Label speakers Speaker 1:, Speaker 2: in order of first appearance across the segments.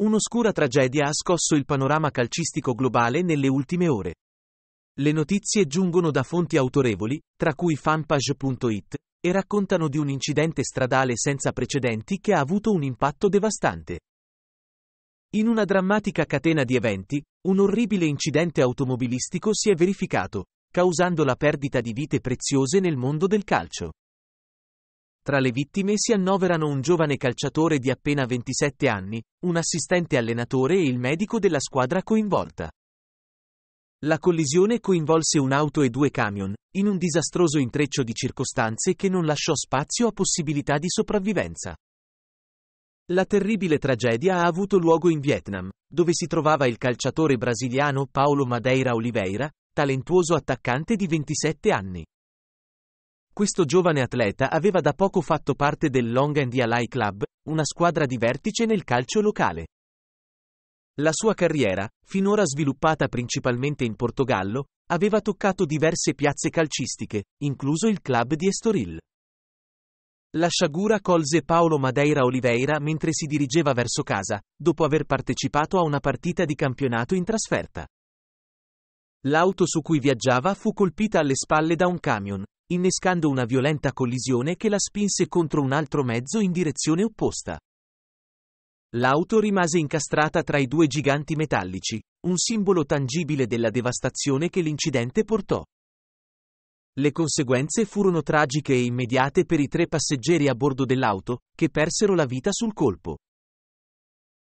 Speaker 1: Un'oscura tragedia ha scosso il panorama calcistico globale nelle ultime ore. Le notizie giungono da fonti autorevoli, tra cui fanpage.it, e raccontano di un incidente stradale senza precedenti che ha avuto un impatto devastante. In una drammatica catena di eventi, un orribile incidente automobilistico si è verificato, causando la perdita di vite preziose nel mondo del calcio. Tra le vittime si annoverano un giovane calciatore di appena 27 anni, un assistente allenatore e il medico della squadra coinvolta. La collisione coinvolse un'auto e due camion, in un disastroso intreccio di circostanze che non lasciò spazio a possibilità di sopravvivenza. La terribile tragedia ha avuto luogo in Vietnam, dove si trovava il calciatore brasiliano Paolo Madeira Oliveira, talentuoso attaccante di 27 anni. Questo giovane atleta aveva da poco fatto parte del Long and Alai Club, una squadra di vertice nel calcio locale. La sua carriera, finora sviluppata principalmente in Portogallo, aveva toccato diverse piazze calcistiche, incluso il club di Estoril. La sciagura colse Paolo Madeira Oliveira mentre si dirigeva verso casa, dopo aver partecipato a una partita di campionato in trasferta. L'auto su cui viaggiava fu colpita alle spalle da un camion, innescando una violenta collisione che la spinse contro un altro mezzo in direzione opposta. L'auto rimase incastrata tra i due giganti metallici, un simbolo tangibile della devastazione che l'incidente portò. Le conseguenze furono tragiche e immediate per i tre passeggeri a bordo dell'auto, che persero la vita sul colpo.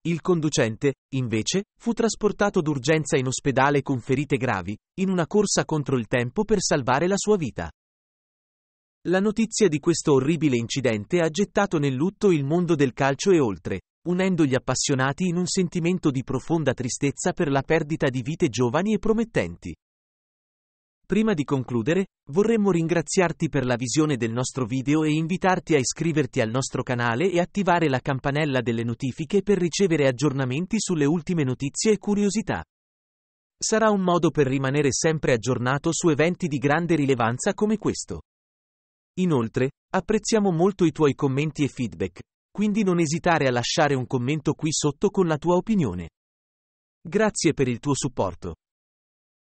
Speaker 1: Il conducente, invece, fu trasportato d'urgenza in ospedale con ferite gravi, in una corsa contro il tempo per salvare la sua vita. La notizia di questo orribile incidente ha gettato nel lutto il mondo del calcio e oltre, unendo gli appassionati in un sentimento di profonda tristezza per la perdita di vite giovani e promettenti. Prima di concludere, vorremmo ringraziarti per la visione del nostro video e invitarti a iscriverti al nostro canale e attivare la campanella delle notifiche per ricevere aggiornamenti sulle ultime notizie e curiosità. Sarà un modo per rimanere sempre aggiornato su eventi di grande rilevanza come questo. Inoltre, apprezziamo molto i tuoi commenti e feedback, quindi non esitare a lasciare un commento qui sotto con la tua opinione. Grazie per il tuo supporto.